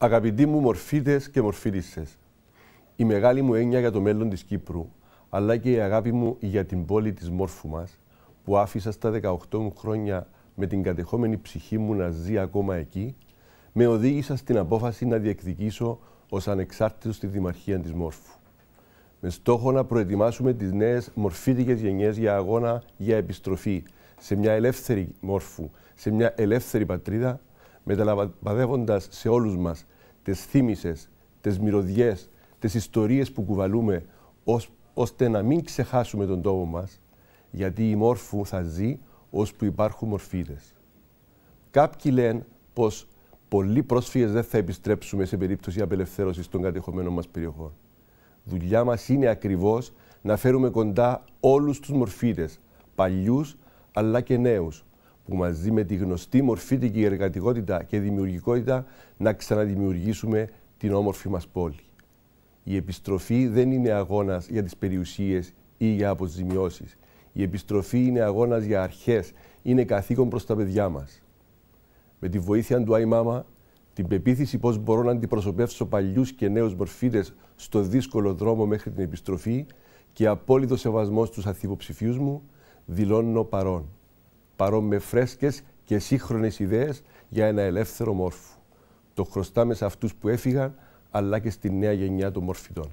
Αγαπητοί μου μορφίτε και μορφίτησε, η μεγάλη μου έννοια για το μέλλον της Κύπρου, αλλά και η αγάπη μου για την πόλη της μόρφου μας, που άφησα στα 18 χρόνια με την κατεχόμενη ψυχή μου να ζει ακόμα εκεί, με οδήγησα στην απόφαση να διεκδικήσω ως ανεξάρτητος στη Δημαρχία της Μόρφου. Με στόχο να προετοιμάσουμε τις νέες μορφίτικε γενιές για αγώνα για επιστροφή σε μια ελεύθερη Μόρφου, σε μια ελεύθερη πατρίδα μεταλαμβαδεύοντας σε όλους μας τις θύμησες, τις μυρωδιές, τις ιστορίες που κουβαλούμε, ώστε να μην ξεχάσουμε τον τόπο μας, γιατί η μόρφου θα ζει που υπάρχουν μορφίδες. Κάποιοι λένε πως πολλοί πρόσφυγες δεν θα επιστρέψουμε σε περίπτωση απελευθέρωσης των κατεχομένων μας περιοχών. Δουλειά μας είναι ακριβώς να φέρουμε κοντά όλους τους μορφίδες, παλιούς αλλά και νέους, που μαζί με τη γνωστή μορφή την εργατικότητα και δημιουργικότητα να ξαναδημιουργήσουμε την όμορφη μας πόλη. Η επιστροφή δεν είναι αγώνας για τις περιουσίες ή για αποζημιώσεις. Η επιστροφή είναι αγώνας για αρχές, είναι καθήκον προς τα παιδιά μας. Με τη βοήθεια του Αϊμάμα, την πεποίθηση πώς μπορώ να αντιπροσωπεύσω παλιούς και νέους μορφίδες στο δύσκολο δρόμο μέχρι την επιστροφή και απόλυτο σεβασμό στους αθυποψηφίους μου, δηλώνω παρόν παρόν με φρέσκες και σύγχρονες ιδέες για ένα ελεύθερο μόρφο. Το χρωστάμε σε αυτούς που έφυγαν, αλλά και στη νέα γενιά των μορφητών.